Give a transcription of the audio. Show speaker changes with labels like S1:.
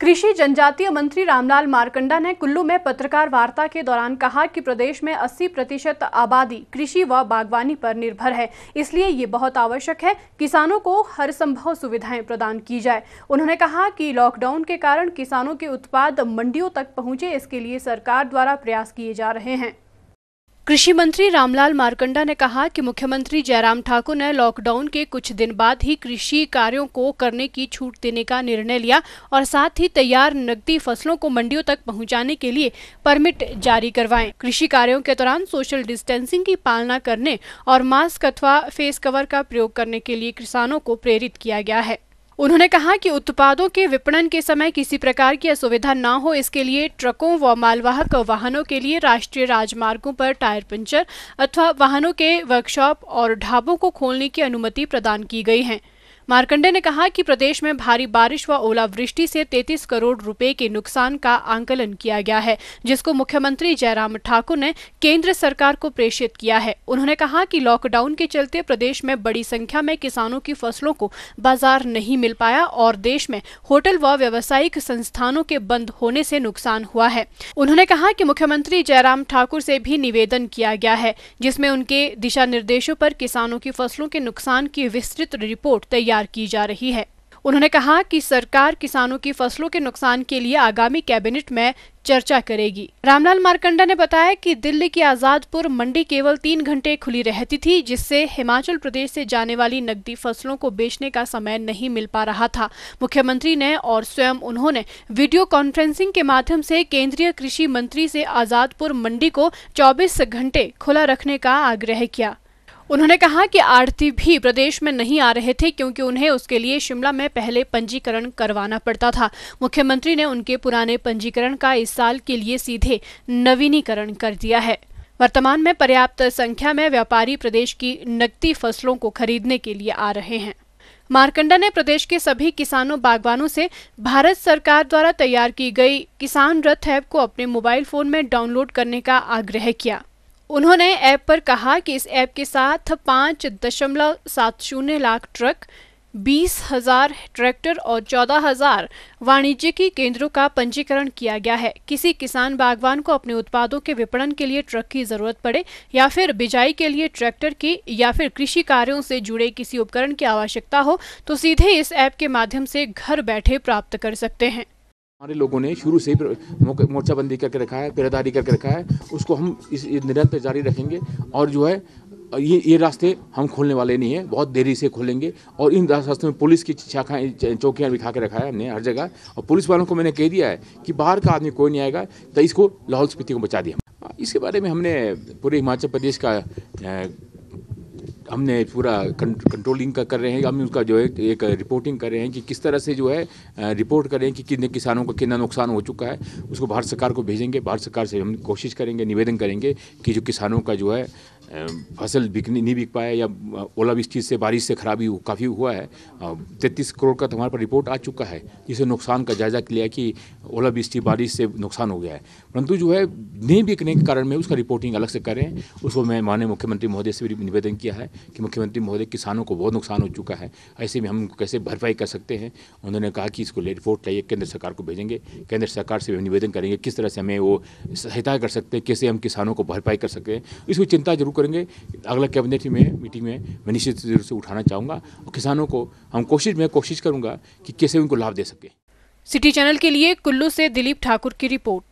S1: कृषि जनजातीय मंत्री रामलाल मारकंडा ने कुल्लू में पत्रकार वार्ता के दौरान कहा कि प्रदेश में 80 प्रतिशत आबादी कृषि व बागवानी पर निर्भर है इसलिए ये बहुत आवश्यक है किसानों को हर संभव सुविधाएं प्रदान की जाए उन्होंने कहा कि लॉकडाउन के कारण किसानों के उत्पाद मंडियों तक पहुंचे इसके लिए सरकार द्वारा प्रयास किए जा रहे हैं कृषि मंत्री रामलाल मारकंडा ने कहा कि मुख्यमंत्री जयराम ठाकुर ने लॉकडाउन के कुछ दिन बाद ही कृषि कार्यों को करने की छूट देने का निर्णय लिया और साथ ही तैयार नकदी फसलों को मंडियों तक पहुंचाने के लिए परमिट जारी करवाएं। कृषि कार्यों के दौरान सोशल डिस्टेंसिंग की पालना करने और मास्क अथवा फेस कवर का प्रयोग करने के लिए किसानों को प्रेरित किया गया है उन्होंने कहा कि उत्पादों के विपणन के समय किसी प्रकार की असुविधा न हो इसके लिए ट्रकों व मालवाहक वाहनों के लिए राष्ट्रीय राजमार्गों पर टायर पंचर अथवा वाहनों के वर्कशॉप और ढाबों को खोलने की अनुमति प्रदान की गई है मारकंडे ने कहा कि प्रदेश में भारी बारिश व ओलावृष्टि से 33 करोड़ रुपए के नुकसान का आंकलन किया गया है जिसको मुख्यमंत्री जयराम ठाकुर ने केंद्र सरकार को प्रेषित किया है उन्होंने कहा कि लॉकडाउन के चलते प्रदेश में बड़ी संख्या में किसानों की फसलों को बाजार नहीं मिल पाया और देश में होटल व व्यावसायिक संस्थानों के बंद होने से नुकसान हुआ है उन्होंने कहा की मुख्यमंत्री जयराम ठाकुर से भी निवेदन किया गया है जिसमें उनके दिशा निर्देशों पर किसानों की फसलों के नुकसान की विस्तृत रिपोर्ट तैयार तैयार की जा रही है उन्होंने कहा कि सरकार किसानों की फसलों के नुकसान के लिए आगामी कैबिनेट में चर्चा करेगी रामलाल मारकंडा ने बताया कि दिल्ली की आजादपुर मंडी केवल तीन घंटे खुली रहती थी जिससे हिमाचल प्रदेश से जाने वाली नकदी फसलों को बेचने का समय नहीं मिल पा रहा था मुख्यमंत्री ने और स्वयं उन्होंने वीडियो कॉन्फ्रेंसिंग के माध्यम से केंद्रीय कृषि मंत्री से आजादपुर मंडी को चौबीस घंटे खुला रखने का आग्रह किया उन्होंने कहा कि आरती भी प्रदेश में नहीं आ रहे थे क्योंकि उन्हें उसके लिए शिमला में पहले पंजीकरण करवाना पड़ता था मुख्यमंत्री ने उनके पुराने पंजीकरण का इस साल के लिए सीधे नवीनीकरण कर दिया है वर्तमान में पर्याप्त संख्या में व्यापारी प्रदेश की नकदी फसलों को खरीदने के लिए आ रहे हैं मारकंडा ने प्रदेश के सभी किसानों बागवानों से भारत सरकार द्वारा तैयार की गई किसान रथ ऐप को अपने मोबाइल फोन में डाउनलोड करने का आग्रह किया उन्होंने ऐप पर कहा कि इस ऐप के साथ पाँच दशमलव सात शून्य लाख ट्रक बीस हजार ट्रैक्टर और चौदह हजार वाणिज्यिकी केंद्रों का पंजीकरण किया गया है किसी किसान बागवान को अपने उत्पादों के विपणन के लिए ट्रक की जरूरत पड़े या फिर बिजाई के लिए ट्रैक्टर की या फिर कृषि कार्यों से जुड़े किसी उपकरण की आवश्यकता हो तो सीधे इस ऐप के माध्यम से घर बैठे प्राप्त कर सकते हैं
S2: हमारे लोगों ने शुरू से ही मोर्चाबंदी करके रखा है पेरादारी करके रखा है उसको हम इस निरंतर जारी रखेंगे और जो है ये ये रास्ते हम खोलने वाले नहीं हैं बहुत देरी से खोलेंगे और इन रास्तों में पुलिस की शाखाएँ चौकियाँ बिठा के रखा है हमने हर जगह और पुलिस वालों को मैंने कह दिया है कि बाहर का आदमी कोई नहीं आएगा तो इसको लाहौल स्पीति को बचा दिया इसके बारे में हमने पूरे हिमाचल प्रदेश का हमने पूरा कंट्रोलिंग का कर रहे हैं हम उसका जो है एक रिपोर्टिंग कर रहे हैं कि किस तरह से जो है रिपोर्ट करें कि कितने किसानों का कितना नुकसान हो चुका है उसको भारत सरकार को भेजेंगे भारत सरकार से हम कोशिश करेंगे निवेदन करेंगे कि जो किसानों का जो है फसल बिकनी नहीं बिक पाया या ओलावृष्टि से बारिश से खराबी काफ़ी हुआ है तैंतीस करोड़ का तुम्हारे हमारे पर रिपोर्ट आ चुका है जिसे नुकसान का जायजा लिया कि ओलावृष्टि बारिश से नुकसान हो गया है परंतु जो है नहीं बिकने के कारण में उसका रिपोर्टिंग अलग से करें उसको मैं माननीय मुख्यमंत्री महोदय से भी निवेदन किया है कि मुख्यमंत्री महोदय किसानों को बहुत नुकसान हो चुका है ऐसे में हम कैसे भरपाई कर सकते हैं उन्होंने कहा कि इसको रिपोर्ट लाइए केंद्र सरकार को भेजेंगे केंद्र सरकार से निवेदन करेंगे किस तरह से हमें वो सहायता कर सकते हैं कैसे हम किसानों को भरपाई कर सकते हैं इसको चिंता जरूर करेंगे अगला कैबिनेट में मीटिंग में मैं निश्चित रूप से उठाना चाहूँगा और किसानों को हम कोशिश मैं कोशिश करूँगा कि कैसे उनको लाभ दे सकें
S1: सिटी चैनल के लिए कुल्लू से दिलीप ठाकुर की रिपोर्ट